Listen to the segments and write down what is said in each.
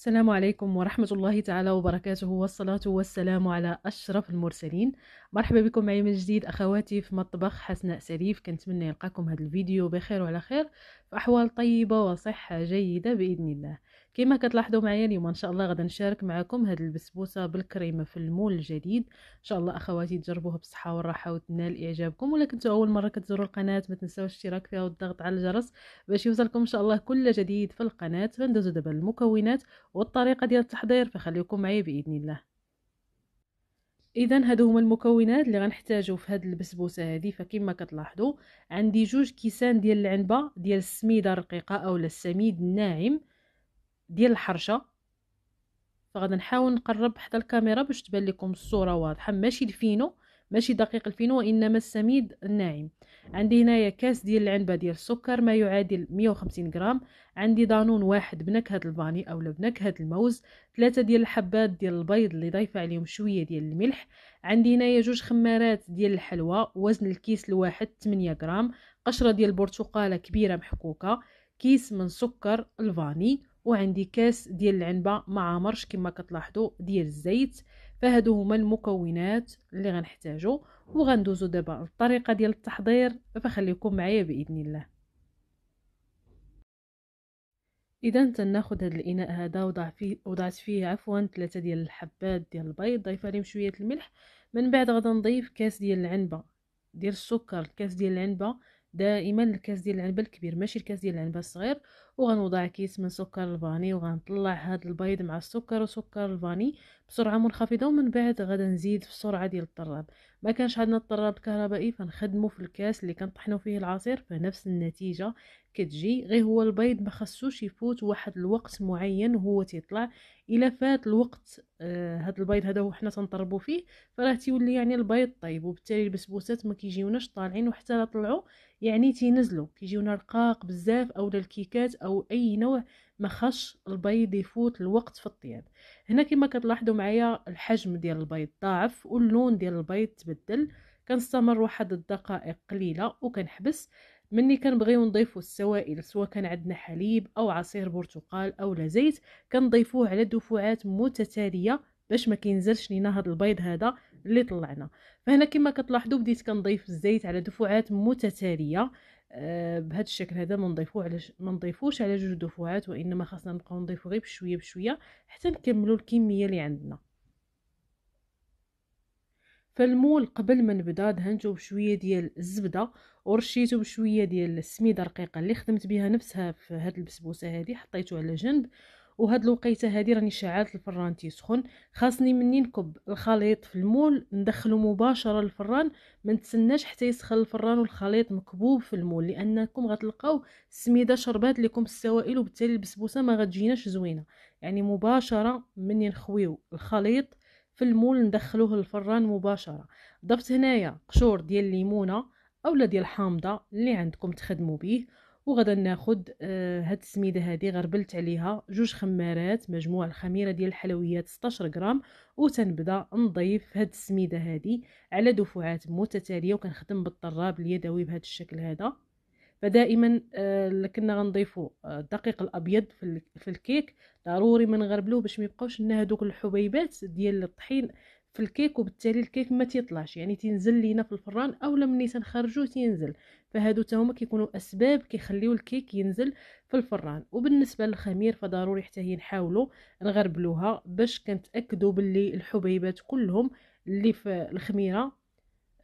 السلام عليكم ورحمة الله تعالى وبركاته والصلاة والسلام على أشرف المرسلين مرحبا بكم معي من جديد أخواتي في مطبخ حسناء سليف كنتمنى يلقاكم هذا الفيديو بخير وعلى خير في أحوال طيبة وصحة جيدة بإذن الله كما كتلاحظوا معايا اليوم ان شاء الله غادي نشارك معكم هذه البسبوسه بالكريمه في المول الجديد ان شاء الله اخواتي تجربوها بالصحه والراحه وتنال اعجابكم ولا كنتوا اول مره كتزوروا القناه ما تنساوش الاشتراك فيها والضغط على الجرس باش يوصلكم ان شاء الله كل جديد في القناه غندوزوا دابا المكونات والطريقه ديال التحضير فخليكم معايا باذن الله اذا هادو هما المكونات اللي غنحتاجو في هاد البسبوسه هادي فكما كتلاحظوا عندي جوج كيسان ديال العنبه ديال السميده الرقيقه اولا السميد الناعم ديال الحرشه فغادي نحاول نقرب حتى الكاميرا باش تبان لكم الصوره واضحه ماشي الفينو ماشي دقيق الفينو وانما السميد الناعم عندي هنايا كاس ديال العنبه ديال السكر ما يعادل 150 غرام عندي دانون واحد بنكهه الفاني اولا بنكهه الموز ثلاثه ديال الحبات ديال البيض اللي ضايفه عليهم شويه ديال الملح عندي هنايا جوج خمارات ديال الحلوى وزن الكيس الواحد 8 غرام قشره ديال البرتقاله كبيره محكوكه كيس من سكر الفاني وعندي كاس ديال العنبه مع مرش كما كتلاحظوا ديال الزيت فهادو هما المكونات اللي غنحتاجو وغندوزو دابا الطريقه ديال التحضير فخليكم معايا باذن الله اذا تناخذ هذا الاناء هذا وضع فيه وضعت فيه عفوا ثلاثه ديال الحبات ديال البيض ضيف لهم شويه الملح من بعد غادي نضيف كاس ديال العنبه ديال السكر الكاس ديال العنبه دائما الكاس ديال العنبه الكبير ماشي الكاس ديال العنبه الصغير وغنوضع كيس من سكر الفاني وغنطلع هاد البيض مع السكر وسكر الفاني بسرعه منخفضه ومن بعد غادي نزيد في السرعه ديال الطراب ما كانش عندنا الطراب كهربائي فنخدمه في الكاس اللي كنطحنوا فيه العصير فنفس النتيجه كتجي غير هو البيض ما خصوش يفوت واحد الوقت معين وهو تيطلع الا فات الوقت آه هاد البيض هذا هو حنا تنطربوا فيه فراه تيولي يعني البيض طيب وبالتالي البسبوسات ما كيجيوناش طالعين وحتى لا طلعوا يعني تينزلوا كيجيونا رقاق بزاف اولا الكيكات او اي نوع ما خش البيض يفوت الوقت في الطياب هنا كما كتلاحظوا معايا الحجم ديال البيض ضاعف واللون ديال البيض تبدل كنستمر واحد الدقائق قليله وكنحبس مني كنبغيو نضيفوا السوائل سواء كان عندنا حليب او عصير برتقال او لا زيت كنضيفوه على دفوعات متتاليه باش ما كينزلش لينا هذا البيض هذا اللي طلعنا فهنا كما كتلاحظوا بديت كنضيف الزيت على دفوعات متتاليه آه، بهذا الشكل هذا ما نضيفوه على ما نضيفوش على جوج دفوعات وانما خاصنا نبقاو نضيفو غير بشويه بشويه حتى نكملو الكميه اللي عندنا فالمول قبل ما نبدا دهنتو بشويه ديال الزبده ورشيتو بشويه ديال السميده رقيقه اللي خدمت بها نفسها في هذه البسبوسه هذه حطيته على جنب وهاد الوقيته هادي راني شعلت الفران تيسخن خاصني مني نكب الخليط في المول ندخله مباشره للفران ما نتسناش حتى يسخن الفران والخليط مكبوب في المول لانكم غتلقاو السميده شربات لكم السوائل وبالتالي البسبوسه ما غتجيناش زوينه يعني مباشره مني نخويو الخليط في المول ندخلوه للفران مباشره ضفت هنايا قشور ديال الليمونه اولا ديال الحامضه اللي عندكم تخدموا به وغدا ناخد آه، هاد السميده هادي غربلت عليها جوج خمارات مجموع الخميره ديال الحلويات 16 غرام وتنبدا نضيف هاد السميده هادي على دفعات متتاليه وكنخدم بالطراب اليدوي بهذا الشكل هذا فدائما آه كنا غنضيفو آه، الدقيق الابيض في الكيك ضروري ما نغربلوه باش ما يبقاوش لنا هذوك الحبيبات ديال الطحين في الكيك وبالتالي الكيك ما تيطلعش يعني تنزل لينا في الفران اولا ملي تنخرجو تينزل فهادو تا كيكونوا اسباب كيخليو الكيك ينزل في الفران وبالنسبه للخمير فضروري حتى هي نحاولوا نغربلوها باش كنتاكدوا باللي الحبيبات كلهم اللي في الخميره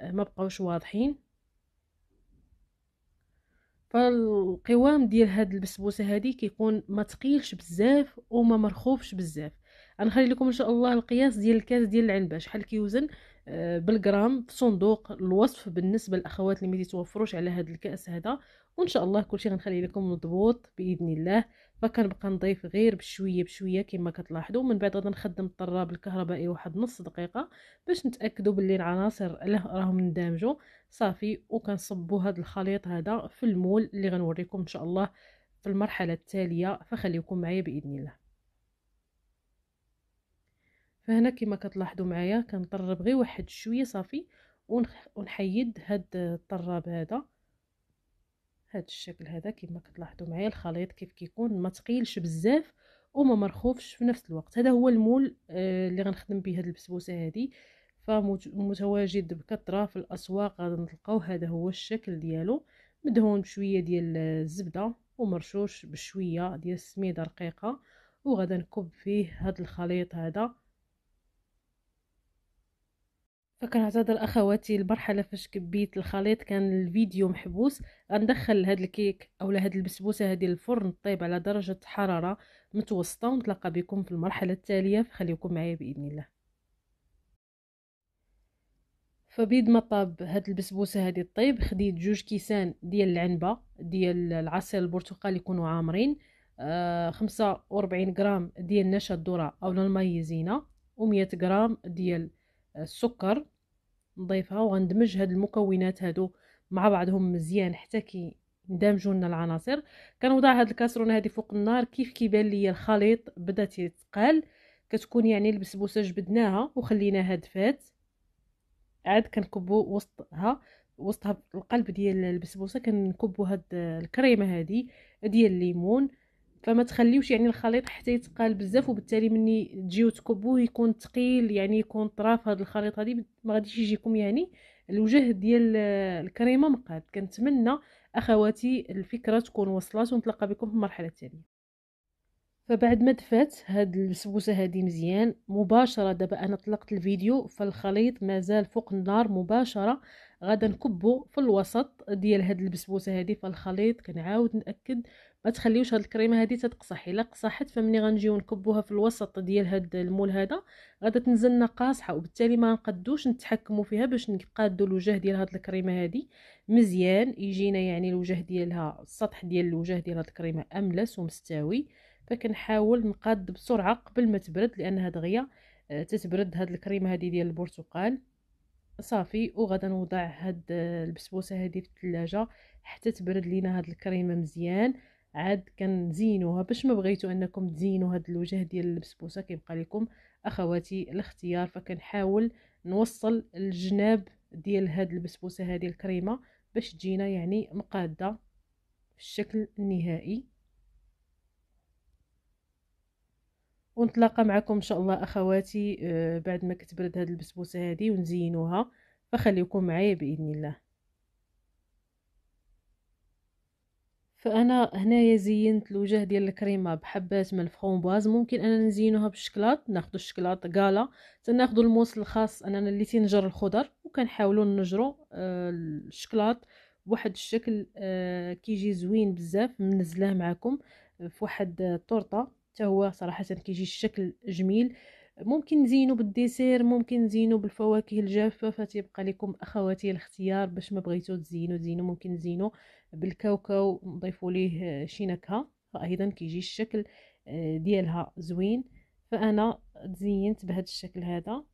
آه، ما بقاوش واضحين فالقوام ديال هاد البسبوسه هادي كيكون ما تقيلش بزاف وما مرخوفش بزاف غنخلي لكم ان شاء الله القياس ديال الكاس ديال العنبه شحال كيوزن آه، بالغرام في صندوق الوصف بالنسبه للاخوات اللي ما يتوفروش على هذا الكاس هذا وان شاء الله كلشي غنخلي لكم مضبوط باذن الله فكنبقى نضيف غير بشويه بشويه كما كتلاحظوا من بعد غادي نخدم الطراب الكهربائي واحد نص دقيقه باش نتاكدوا باللي العناصر راهم اندمجوا صافي وكنصبوا هذا الخليط هذا في المول اللي غنوريكم ان شاء الله في المرحله التاليه فخليكم معايا باذن الله فهنا كما كتلاحظوا معايا كنطرب غير واحد شويه صافي ونحيد هاد الطراب هذا هاد الشكل هذا كما كتلاحظوا معايا الخليط كيف كيكون ما تقيلش بزاف وما مرخوفش في نفس الوقت هذا هو المول آه، اللي غنخدم به هاد البسبوسه هذه فمتواجد بكثره في الاسواق غنلقاو هذا هو الشكل ديالو مدهون بشويه ديال الزبده ومرشوش بشويه ديال السميده رقيقه وغادي نكب فيه هاد الخليط هذا فكان هذا اخواتي المرحله فاش كبيت الخليط كان الفيديو محبوس غندخل هاد الكيك او هاد البسبوسه هادي الفرن طيب على درجه حراره متوسطه ونتلاقى بكم في المرحله التاليه فخليكم معايا باذن الله فبيد ما طاب هاد البسبوسه هادي طيب خديت جوج كيسان ديال العنبه ديال العصير البرتقالي يكونوا عامرين آه 45 غرام ديال نشا الذره اولا المايزينا و100 غرام ديال السكر نضيفها وغندمج هاد المكونات هادو مع بعضهم مزيان حتى كي ندمجوا لنا العناصر كنوضع هاد الكاسرونه هادي فوق النار كيف كيبان لي الخليط بدا تيتقال كتكون يعني البسبوسه جبدناها وخليناها دفات عاد كنكبو وسطها وسطها القلب ديال البسبوسه كنكبو هاد الكريمه هادي ديال الليمون فما تخليوش يعني الخليط حتى يتقال بزاف وبالتالي مني تجيو تكبوه يكون ثقيل يعني يكون طراف هذا الخليط هذه ما غاديش يجيكم يعني الوجه ديال الكريمه مقاد كنتمنى اخواتي الفكره تكون وصلت ونتلقى بكم في المرحله الثانيه فبعد ما دفات هاد السبوسه هادي مزيان مباشره دابا انا طلقت الفيديو فالخليط مازال فوق النار مباشره غادا نكبو في الوسط ديال هاد البسبوسه هادي فالخليط كنعاود ناكد ما تخليوش هاد الكريمه هادي تتقصح الا قصحت فملي غنجيو نكبوها في الوسط ديال هاد المول هذا غادا تنزلنا قاصحه وبالتالي ما نقدوش نتحكموا فيها باش نقادوا الوجه ديال هاد الكريمه هادي مزيان يجينا يعني الوجه ديالها السطح ديال الوجه ديال هاد الكريمه املس ومستوي فكنحاول نقاد بسرعه قبل ما تبرد لانها دغيا آه، تتبرد هاد الكريمه هادي ديال البرتقال صافي وغادا نوضع هاد البسبوسه هادي في الثلاجه حتى تبرد لينا هاد الكريمه مزيان عاد كنزينوها باش ما بغيتو انكم تزينوا هاد الوجه ديال البسبوسه كيبقى لكم اخواتي الاختيار فكنحاول نوصل الجناب ديال هاد البسبوسه هذه الكريمه باش تجينا يعني مقاده في الشكل النهائي ونتلاقى معكم ان شاء الله اخواتي آه، بعد ما كتبرد هاد البسبوسه هذه ونزينوها فخليكم معايا باذن الله فانا هنايا زينت الوجه ديال الكريمه بحبات من الفرومبواز ممكن اننا نزينوها بالشكلاط ناخذ الشكلاط كالا تناخذ الموس الخاص اننا اللي تنجر الخضر وكنحاولوا نجروا آه، الشكلاط بواحد الشكل آه، كيجي زوين بزاف منزلاه معكم آه، في واحد الطرطه حتى هو صراحه كيجي الشكل جميل ممكن نزينو بالديسير ممكن نزينو بالفواكه الجافه فتيبقى لكم اخواتي الاختيار باش ما بغيتو تزينو تزينو ممكن تزينو بالكاوكاو نضيفوا ليه آه، شي نكهه فايضا كيجي الشكل آه، ديالها زوين فانا تزينت بهذا الشكل هذا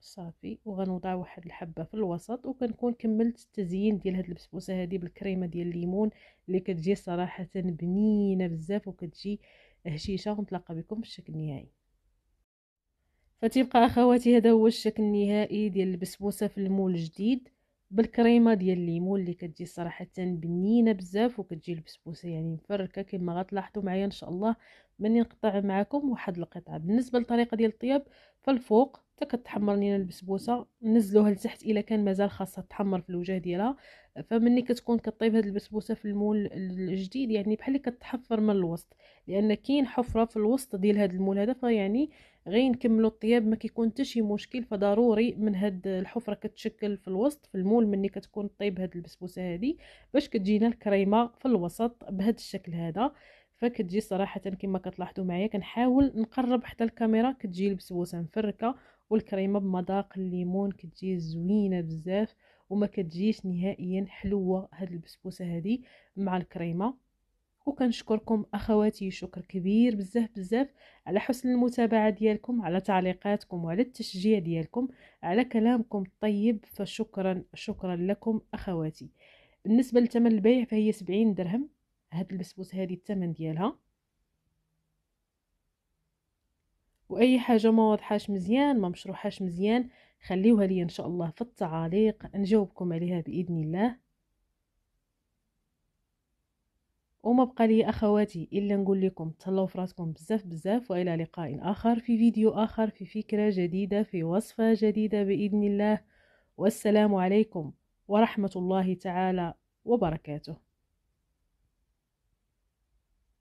صافي وغنوضع واحد الحبه في الوسط وكنكون كملت التزيين ديال هاد البسبوسه هذه بالكريمه ديال الليمون اللي كتجي صراحه بنينه بزاف وكتجي هشيشه ونتلاقى بكم في الشكل النهائي فتبقى اخواتي هذا هو الشكل النهائي ديال البسبوسه في المول الجديد بالكريمه ديال الليمون اللي كتجي صراحه بنينه بزاف وكتجي البسبوسه يعني مفركه كما غتلاحظوا معايا ان شاء الله ملي نقطع معكم واحد القطعه بالنسبه للطريقه ديال الطياب فالفوق حتى كتحمر لينا البسبوسه نزلوها لتحت الا كان مازال خاصها تحمر في الوجه ديالها فمني كتكون كطيب هاد البسبوسه في المول الجديد يعني بحال كتحفر من الوسط لان كاين حفره في الوسط ديال هاد المول هذا فيعني غير نكملوا الطياب ما كيكون حتى شي مشكل فضروري من هاد الحفره كتشكل في الوسط في المول مني كتكون طيب هاد البسبوسه هادي باش كتجينا الكريمه في الوسط بهاد الشكل هذا فكتجي صراحه كما كتلاحظوا معايا كنحاول نقرب حتى الكاميرا كتجي البسبوسه مفركه والكريمه بمذاق الليمون كتجي زوينه بزاف وما كتجيش نهائيا حلوه هاد البسبوسه هذه مع الكريمه وكنشكركم اخواتي شكر كبير بزاف بزاف على حسن المتابعه ديالكم على تعليقاتكم وعلى التشجيع ديالكم على كلامكم الطيب فشكرا شكرا لكم اخواتي بالنسبه لثمن البيع فهي 70 درهم هاد البسبوسه هذه الثمن ديالها واي حاجه ما واضحاش مزيان ما مشروحاش مزيان خليوها لي ان شاء الله في التعاليق نجاوبكم عليها باذن الله وما بقى لي اخواتي الا نقول لكم تهلاو في راسكم بزاف بزاف والى لقاء اخر في فيديو اخر في فكره جديده في وصفه جديده باذن الله والسلام عليكم ورحمه الله تعالى وبركاته